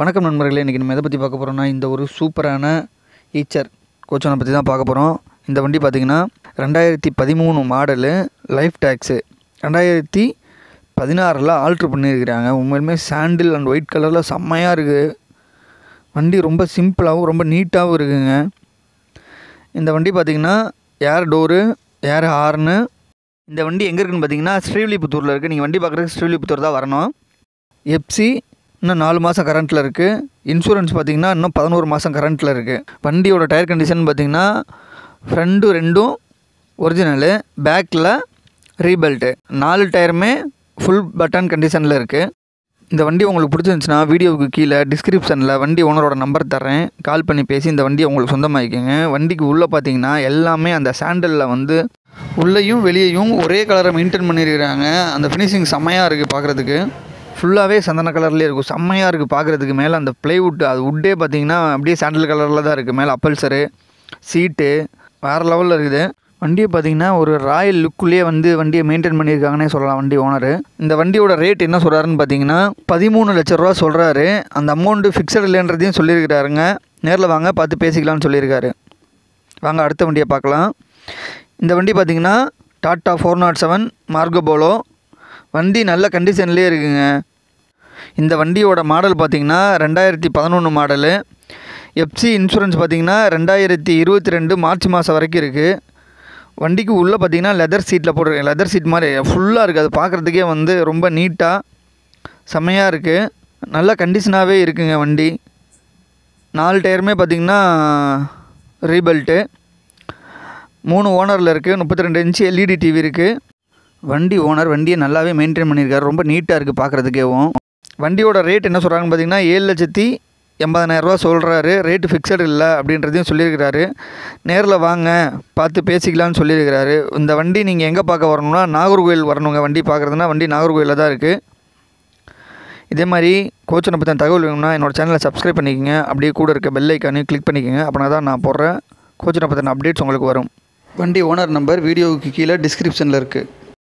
வணக்கம் நண்பர்களே இன்றைக்கி நம்ம எதை பற்றி பார்க்க போகிறோம்னா இந்த ஒரு சூப்பரான ஈச்சர் கோச்சனை பற்றி தான் பார்க்க போகிறோம் இந்த வண்டி பார்த்திங்கன்னா ரெண்டாயிரத்தி பதிமூணு மாடலு லைஃப் டேக்ஸு ரெண்டாயிரத்தி பதினாறில் ஆல்ட்ரு பண்ணியிருக்கிறாங்க உண்மையிலுமே சாண்டில் அண்ட் ஒயிட் கலரில் செம்மையாக இருக்குது வண்டி ரொம்ப சிம்பிளாகவும் ரொம்ப நீட்டாகவும் இருக்குங்க இந்த வண்டி பார்த்திங்கன்னா ஏர் டோரு ஏர் ஹார்னு இந்த வண்டி எங்கே இருக்குன்னு பார்த்தீங்கன்னா ஸ்ரீவில்லிபுத்தூரில் இருக்குது நீங்கள் வண்டி பார்க்குறதுக்கு ஸ்ரீவில்லிபுத்தூர் தான் வரணும் எப்சி இன்னும் நாலு மாதம் கரண்ட்டில் இருக்குது இன்சூரன்ஸ் பார்த்திங்கன்னா இன்னும் பதினோரு மாதம் கரண்ட்டில் இருக்குது வண்டியோட டயர் கண்டிஷன் பார்த்திங்கன்னா ஃப்ரண்ட்டு ரெண்டும் ஒரிஜினலு பேக்கில் ரீபெல்ட்டு நாலு டயருமே ஃபுல் பட்டன் கண்டிஷனில் இருக்குது இந்த வண்டி உங்களுக்கு பிடிச்சிருந்துச்சுன்னா வீடியோவுக்கு கீழே டிஸ்கிரிப்ஷனில் வண்டி ஓனரோட நம்பர் தரேன் கால் பண்ணி பேசி இந்த வண்டியை உங்களுக்கு சொந்தமாக்கிக்கோங்க வண்டிக்கு உள்ளே பார்த்தீங்கன்னா எல்லாமே அந்த சாண்டலில் வந்து உள்ளேயும் வெளியேயும் ஒரே கலரை மெயின்டைன் பண்ணியிருக்கிறாங்க அந்த ஃபினிஷிங் செம்மையாக இருக்குது பார்க்குறதுக்கு ஃபுல்லாகவே சந்தன கலர்லேயே இருக்கும் செம்மையாக இருக்குது பார்க்குறதுக்கு மேலே அந்த ப்ளைவுட் அது உட்டே பார்த்திங்கன்னா அப்படியே சாண்டல் கலரில் தான் இருக்குது மேலே அப்பல்சரு சீட்டு வேறு லெவலில் இருக்குது வண்டியை பார்த்திங்கன்னா ஒரு ராயல் லுக்குள்ளேயே வந்து வண்டியை மெயின்டைன் பண்ணியிருக்காங்கன்னே சொல்லலாம் வண்டி ஓனர் இந்த வண்டியோட ரேட் என்ன சொல்கிறாருன்னு பார்த்தீங்கன்னா பதிமூணு லட்ச ரூபா சொல்கிறாரு அந்த அமௌண்ட்டு ஃபிக்ஸட் இல்லைன்றதையும் சொல்லியிருக்கிறாருங்க நேரில் வாங்க பார்த்து பேசிக்கலாம்னு சொல்லியிருக்காரு வாங்க அடுத்த வண்டியை பார்க்கலாம் இந்த வண்டி பார்த்திங்கன்னா Tata four nought oh seven Marcopolo வண்டி நல்ல கண்டிஷன்லேயே இருக்குங்க இந்த வண்டியோட மாடல் பார்த்திங்கன்னா ரெண்டாயிரத்தி பதினொன்று மாடலு எஃப்சி இன்சூரன்ஸ் பார்த்திங்கன்னா ரெண்டாயிரத்தி இருபத்தி ரெண்டு மார்ச் மாதம் வரைக்கும் இருக்குது வண்டிக்கு உள்ளே பார்த்திங்கன்னா லெதர் சீட்டில் போடுறேன் லெதர் சீட் மாதிரி ஃபுல்லாக இருக்குது அது பார்க்குறதுக்கே வந்து ரொம்ப நீட்டாக செம்மையாக இருக்குது நல்ல கண்டிஷனாகவே இருக்குங்க வண்டி நாலு டயருமே பார்த்திங்கன்னா ரீபெல்ட்டு மூணு ஓனரில் இருக்குது முப்பத்தி ரெண்டு இன்ச்சு எல்இடி டிவி e இருக்குது வண்டி ஓனர் வண்டியை நல்லாவே மெயின்டைன் பண்ணியிருக்காரு ரொம்ப நீட்டாக இருக்குது பார்க்குறதுக்கேவும் வண்டியோட ரேட் என்ன சொல்கிறாங்கன்னு பார்த்தீங்கன்னா ஏழு லட்சத்தி எண்பதனாயிரரூவா சொல்கிறாரு ரேட்டு ஃபிக்ஸடு இல்லை அப்படின்றதையும் சொல்லியிருக்கிறாரு நேரில் வாங்க பார்த்து பேசிக்கலாம்னு சொல்லியிருக்கிறாரு இந்த வண்டி நீங்கள் எங்கே பார்க்க வரணும்னா நாகர்கோவில் வரணுங்க வண்டி பார்க்குறதுனா வண்டி நாகர்கோயிலில் தான் இருக்குது இதே மாதிரி கோச்சனை பற்றி தகவல் வேணும்னா என்னோடய சேனலை சப்ஸ்கிரைப் பண்ணிக்கோங்க அப்படியே கூட இருக்க பெல் ஐக்கானையும் கிளிக் பண்ணிக்கோங்க அப்படின்னா தான் நான் போடுறேன் கோச்சனை பற்றின அப்டேட்ஸ் உங்களுக்கு வரும் வண்டி ஓனர் நம்பர் வீடியோவுக்கு கீழே டிஸ்கிரிப்ஷனில் இருக்குது